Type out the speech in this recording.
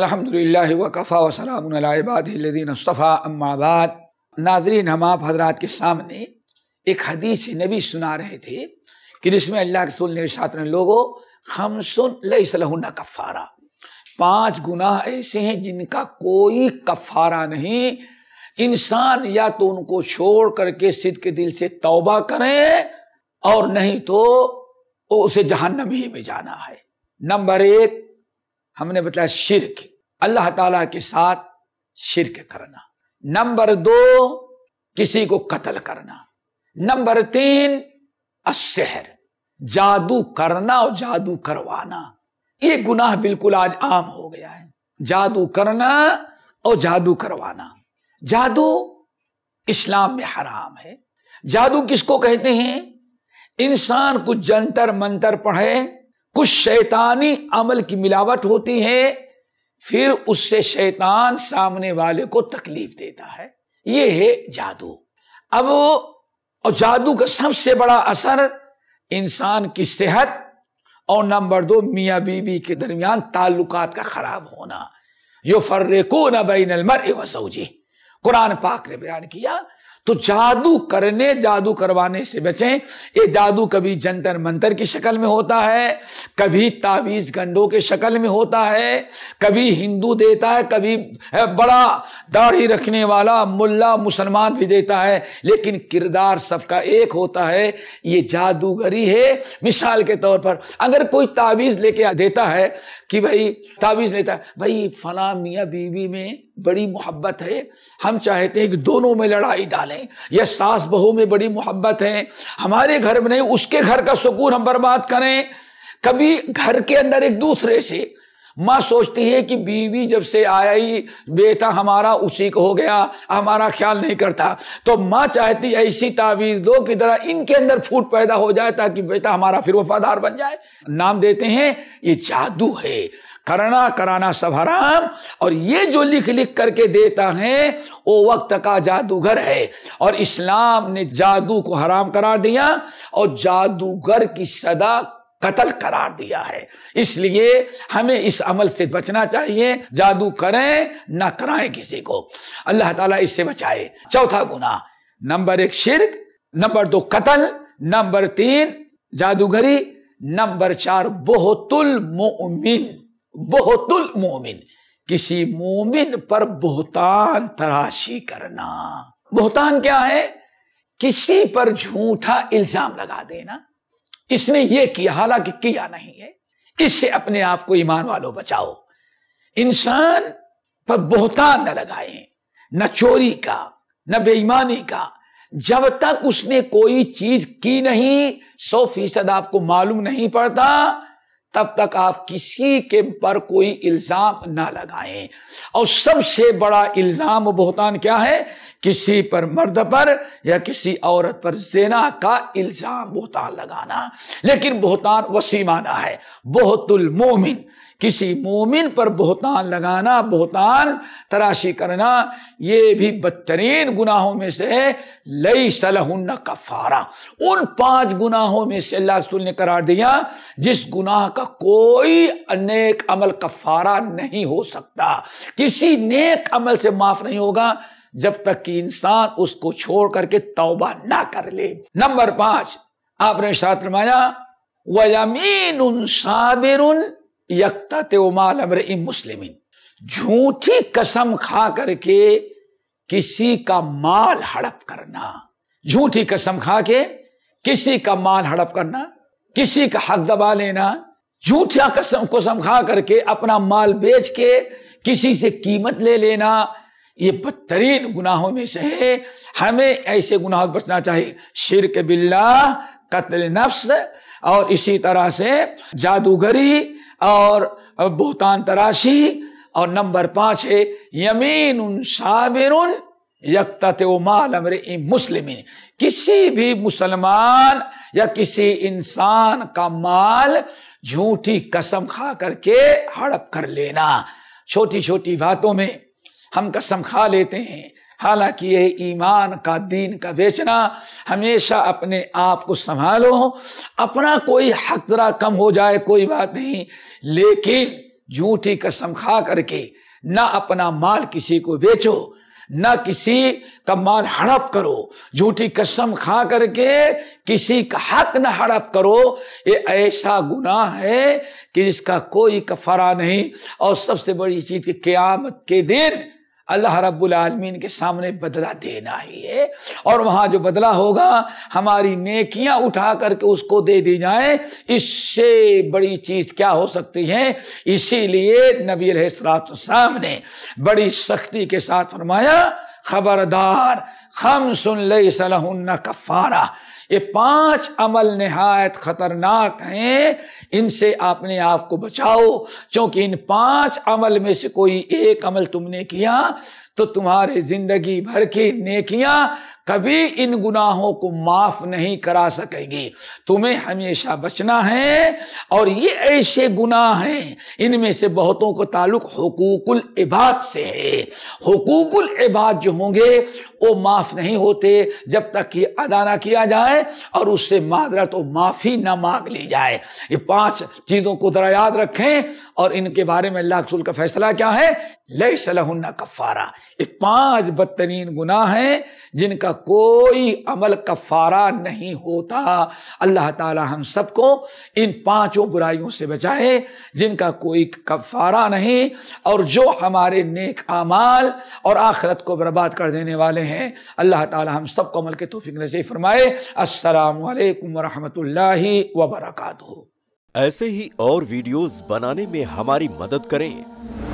अलहमदिल्ला वकफ़ा वसलामबादीनस्तफ़ा अम्माबाद नाजरीन हम हजरात के सामने एक हदीस नबी सुना रहे थे कि जिसमें अल्लाह के रसूल ने ने लोगों हम सुन लहना कफ़ारा पांच गुनाह ऐसे हैं जिनका कोई कफ़ारा नहीं इंसान या तो उनको छोड़ करके सिद के दिल से तोबा करें और नहीं तो उसे जहन्नम ही में जाना है नंबर एक हमने बताया शिरक अल्लाह ताला के साथ शिरक करना नंबर दो किसी को कत्ल करना नंबर तीन असहर जादू करना और जादू करवाना ये गुनाह बिल्कुल आज आम हो गया है जादू करना और जादू करवाना जादू इस्लाम में हराम है जादू किसको कहते हैं इंसान कुछ जंतर मंतर पढ़े कुछ शैतानी अमल की मिलावट होती है फिर उससे शैतान सामने वाले को तकलीफ देता है ये है जादू अब और जादू का सबसे बड़ा असर इंसान की सेहत और नंबर दो मियाँ बीबी के दरमियान ताल्लुकात का खराब होना यो फर्रेको न नलमर अलमर कुरान पाक ने बयान किया तो जादू करने जादू करवाने से बचें ये जादू कभी जंतर मंतर की शक्ल में होता है कभी तावीज गंडों के शक्ल में होता है कभी हिंदू देता है कभी बड़ा दाढ़ी रखने वाला मुल्ला मुसलमान भी देता है लेकिन किरदार सबका एक होता है ये जादूगरी है मिसाल के तौर पर अगर कोई तावीज लेके देता है कि भाई तावीज लेता है भाई फला मियाँ बीवी में बड़ी मोहब्बत है हम चाहते हैं कि दोनों में लड़ाई डालें या सास बहू में बड़ी मोहब्बत है हमारे घर में नहीं उसके घर का सुकून हम बर्बाद करें कभी घर के अंदर एक दूसरे से माँ सोचती है कि बीवी जब से आया ही बेटा हमारा उसी को हो गया हमारा ख्याल नहीं करता तो माँ चाहती ऐसी तावीज दो कि जरा इनके अंदर फूट पैदा हो जाए ताकि बेटा हमारा फिर वफादार बन जाए नाम देते हैं ये जादू है करना कराना सब हराम और ये जो लिख लिख करके देता है वो वक्त का जादूगर है और इस्लाम ने जादू को हराम करार दिया और जादूगर की सदा कत्ल करार दिया है इसलिए हमें इस अमल से बचना चाहिए जादू करें ना कराएं किसी को अल्लाह ताला इससे बचाए चौथा गुना नंबर एक शिरक नंबर दो कत्ल नंबर तीन जादूगरी नंबर चार बोहतुल मोमिन बहुतुल मोमिन किसी मोमिन पर बहुतान तराशी करना बहुतान क्या है किसी पर झूठा इल्जाम लगा देना इसने ये किया हालांकि किया नहीं है इससे अपने आप को ईमान वालों बचाओ इंसान पर बहुतान न लगाए न चोरी का न बेईमानी का जब तक उसने कोई चीज की नहीं सौ फीसद आपको मालूम नहीं पड़ता तब तक आप किसी के पर कोई इल्ज़ाम ना लगाएं और सबसे बड़ा इल्ज़ाम बहुतान क्या है किसी पर मर्द पर या किसी औरत पर जेना का इल्ज़ाम बहुतान लगाना लेकिन बहुतान वसीमाना है बहतुल मोमिन किसी मोमिन पर बहुतान लगाना बहुतान तराशी करना ये भी बदतरीन गुनाहों में से है लई सलहन कफारा उन पांच गुनाहों में से अल्लाह रसूल ने करार दिया जिस गुनाह का कोई अनेक अमल कफारा नहीं हो सकता किसी नेक अमल से माफ नहीं होगा जब तक कि इंसान उसको छोड़ करके तौबा ना कर ले नंबर पांच आपने माया रमाया उन साबिर ते उमाल अमर मुस्लिम झूठी कसम खा करके किसी का माल हड़प करना झूठी कसम खा के किसी का माल हड़प करना किसी का हक दबा लेना झूठा कसम कसम खा करके अपना माल बेच के किसी से कीमत ले लेना ये बदतरीन गुनाहों में से है हमें ऐसे गुनाह बचना चाहिए शिरक बिल्ला कत्ल नफ्स और इसी तरह से जादूगरी और भूतान तराशी और नंबर पांच है यमीन उन साबिर मुस्लिम किसी भी मुसलमान या किसी इंसान का माल झूठी कसम खा करके हड़प कर लेना छोटी छोटी बातों में हम कसम खा लेते हैं हालांकि ये ईमान का दीन का बेचना हमेशा अपने आप को संभालो अपना कोई हकदरा कम हो जाए कोई बात नहीं लेकिन झूठी कसम खा करके ना अपना माल किसी को बेचो ना किसी का माल हड़प करो झूठी कसम खा करके किसी का हक न हड़प करो ये ऐसा गुनाह है कि जिसका कोई कफरा नहीं और सबसे बड़ी चीज कि क्यामत के दिन अल्लाह रब्बुलमीन के सामने बदला देना ही है और वहाँ जो बदला होगा हमारी नेकियां उठा करके उसको दे दी जाए इससे बड़ी चीज़ क्या हो सकती है इसीलिए नबी सलाम ने बड़ी सख्ती के साथ फरमाया खबरदार खम सुन ले सलहन कफ़ारा ये पांच अमल नहायत खतरनाक हैं इनसे अपने आप को बचाओ क्योंकि इन पांच अमल में से कोई एक अमल तुमने किया तो तुम्हारे जिंदगी भर की नेकियां कभी इन गुनाहों को माफ नहीं करा सकेगी तुम्हें हमेशा बचना है और ये ऐसे गुनाह हैं इनमें से बहुतों को ताल्लुक हकूकुल इबाद से है हकूकुल इबाद जो होंगे वो माफ नहीं होते जब तक कि अदा ना किया जाए और उससे मादरत तो माफ़ी ना मांग ली जाए ये पांच चीज़ों को ज़रा याद रखें और इनके बारे में अल्लाह रसूल का फैसला क्या है लय सलाहन्ना कफ़ारा ये पांच बदतरीन गुनाह हैं जिनका कोई अमल कफारा नहीं होता अल्लाह ताला हम सबको इन पांचों बुराइयों से बचाए जिनका कोई कफारा नहीं और जो हमारे नेक आमाल और आखरत को बर्बाद कर देने वाले हैं अल्लाह ताला हम सबको अमल के तोफिक नजर फरमाए असलकम वरहमतुल्लाहि वबरकू ऐसे ही और वीडियोस बनाने में हमारी मदद करें